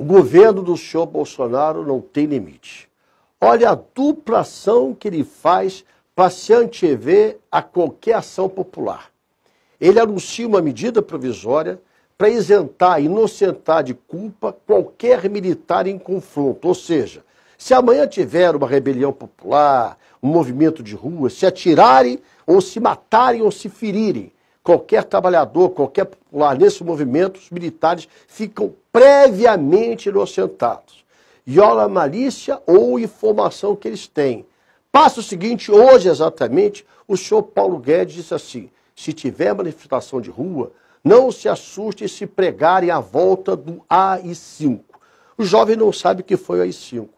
O governo do senhor Bolsonaro não tem limite. Olha a duplação que ele faz para se antever a qualquer ação popular. Ele anuncia uma medida provisória para isentar, inocentar de culpa qualquer militar em confronto. Ou seja, se amanhã tiver uma rebelião popular, um movimento de rua, se atirarem ou se matarem ou se ferirem, qualquer trabalhador, qualquer popular nesse movimento, os militares ficam previamente inocentados. olha a malícia ou informação que eles têm. Passa o seguinte, hoje exatamente, o senhor Paulo Guedes disse assim, se tiver manifestação de rua, não se assustem se pregarem à volta do AI-5. O jovem não sabe o que foi o AI-5.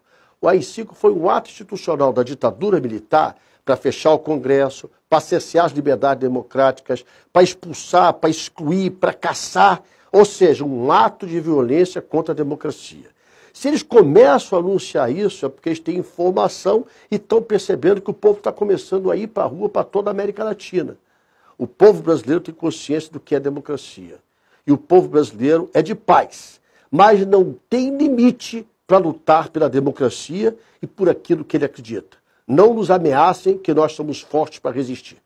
O AI-5 foi um ato institucional da ditadura militar para fechar o Congresso, para cessear as liberdades democráticas, para expulsar, para excluir, para caçar. Ou seja, um ato de violência contra a democracia. Se eles começam a anunciar isso, é porque eles têm informação e estão percebendo que o povo está começando a ir para a rua para toda a América Latina. O povo brasileiro tem consciência do que é democracia. E o povo brasileiro é de paz, mas não tem limite para lutar pela democracia e por aquilo que ele acredita. Não nos ameacem, que nós somos fortes para resistir.